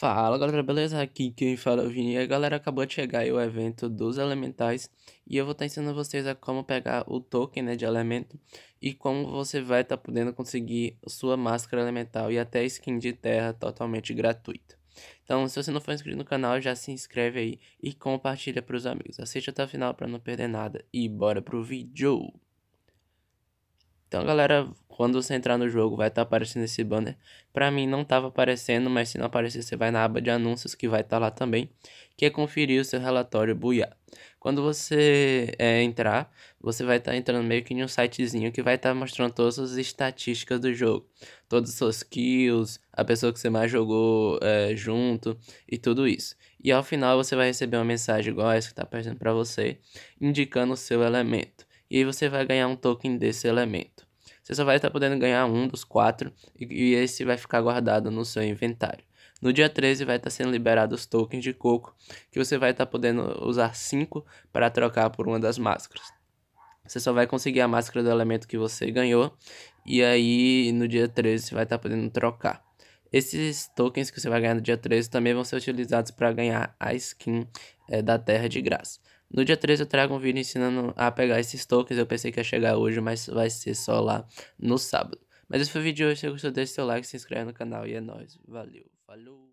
Fala galera, beleza? Aqui quem fala é o Vini. A galera acabou de chegar aí o evento dos elementais e eu vou estar ensinando vocês a como pegar o token né, de elemento e como você vai estar tá podendo conseguir sua máscara elemental e até skin de terra totalmente gratuita. Então, se você não for inscrito no canal, já se inscreve aí e compartilha para os amigos. Assiste até o final para não perder nada e bora pro vídeo. Então, galera, quando você entrar no jogo, vai estar tá aparecendo esse banner. Para mim não estava aparecendo, mas se não aparecer, você vai na aba de anúncios que vai estar tá lá também, que é conferir o seu relatório Buia. Quando você é, entrar, você vai estar tá entrando meio que em um sitezinho que vai estar tá mostrando todas as estatísticas do jogo. Todas as suas kills, a pessoa que você mais jogou é, junto e tudo isso. E ao final você vai receber uma mensagem igual essa que está aparecendo para você, indicando o seu elemento. E aí você vai ganhar um token desse elemento. Você só vai estar tá podendo ganhar um dos quatro e, e esse vai ficar guardado no seu inventário. No dia 13 vai estar tá sendo liberado os tokens de coco, que você vai estar tá podendo usar 5 para trocar por uma das máscaras. Você só vai conseguir a máscara do elemento que você ganhou, e aí no dia 13 você vai estar podendo trocar. Esses tokens que você vai ganhar no dia 13 também vão ser utilizados para ganhar a skin é, da terra de graça. No dia 13 eu trago um vídeo ensinando a pegar esses tokens, eu pensei que ia chegar hoje, mas vai ser só lá no sábado. Mas esse foi o vídeo de hoje, se você gostou deixe seu like, se inscreve no canal e é nóis, valeu, falou!